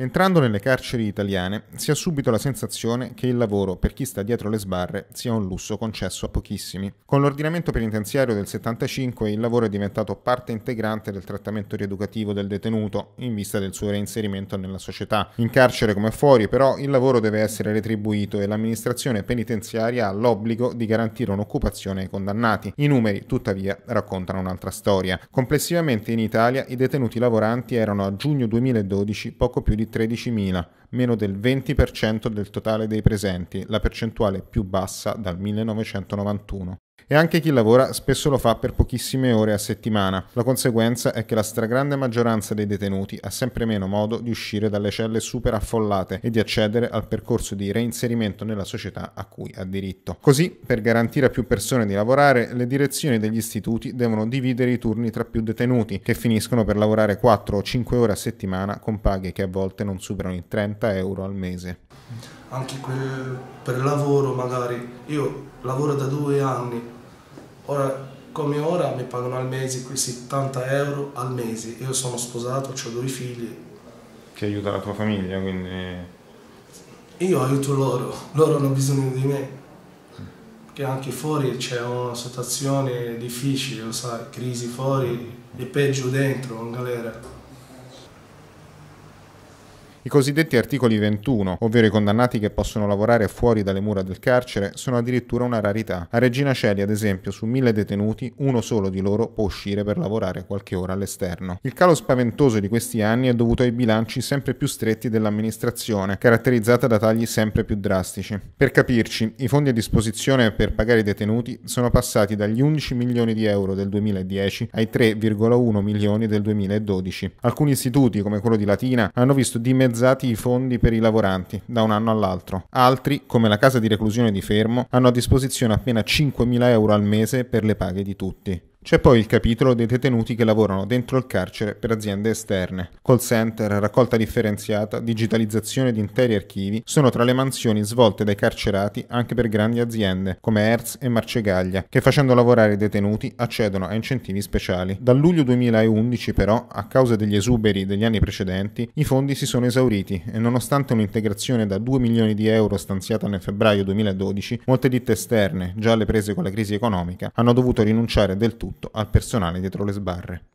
Entrando nelle carceri italiane si ha subito la sensazione che il lavoro per chi sta dietro le sbarre sia un lusso concesso a pochissimi. Con l'ordinamento penitenziario del 75 il lavoro è diventato parte integrante del trattamento rieducativo del detenuto in vista del suo reinserimento nella società. In carcere come fuori però il lavoro deve essere retribuito e l'amministrazione penitenziaria ha l'obbligo di garantire un'occupazione ai condannati. I numeri tuttavia raccontano un'altra storia. Complessivamente in Italia i detenuti lavoranti erano a giugno 2012 poco più di 13.000, meno del 20% del totale dei presenti, la percentuale più bassa dal 1991. E anche chi lavora spesso lo fa per pochissime ore a settimana. La conseguenza è che la stragrande maggioranza dei detenuti ha sempre meno modo di uscire dalle celle super affollate e di accedere al percorso di reinserimento nella società a cui ha diritto. Così, per garantire a più persone di lavorare, le direzioni degli istituti devono dividere i turni tra più detenuti, che finiscono per lavorare 4 o 5 ore a settimana con paghe che a volte non superano i 30 euro al mese anche per, per lavoro magari. Io lavoro da due anni, ora come ora mi pagano al mese qui 70 euro al mese. Io sono sposato, ho due figli. Che aiuta la tua famiglia, quindi... Io aiuto loro, loro hanno bisogno di me. Perché anche fuori c'è una situazione difficile, lo sai, crisi fuori e peggio dentro, in galera. I cosiddetti articoli 21, ovvero i condannati che possono lavorare fuori dalle mura del carcere, sono addirittura una rarità. A Regina Celi, ad esempio, su mille detenuti, uno solo di loro può uscire per lavorare qualche ora all'esterno. Il calo spaventoso di questi anni è dovuto ai bilanci sempre più stretti dell'amministrazione, caratterizzata da tagli sempre più drastici. Per capirci, i fondi a disposizione per pagare i detenuti sono passati dagli 11 milioni di euro del 2010 ai 3,1 milioni del 2012. Alcuni istituti, come quello di Latina, hanno visto dimezzare dimezzati i fondi per i lavoranti da un anno all'altro. Altri, come la casa di reclusione di Fermo, hanno a disposizione appena 5.000 euro al mese per le paghe di tutti. C'è poi il capitolo dei detenuti che lavorano dentro il carcere per aziende esterne. Call center, raccolta differenziata, digitalizzazione di interi archivi sono tra le mansioni svolte dai carcerati anche per grandi aziende come Hertz e Marcegaglia, che facendo lavorare i detenuti accedono a incentivi speciali. Dal luglio 2011 però, a causa degli esuberi degli anni precedenti, i fondi si sono esauriti e nonostante un'integrazione da 2 milioni di euro stanziata nel febbraio 2012, molte ditte esterne, già alle prese con la crisi economica, hanno dovuto rinunciare del tutto tutto al personale dietro le sbarre.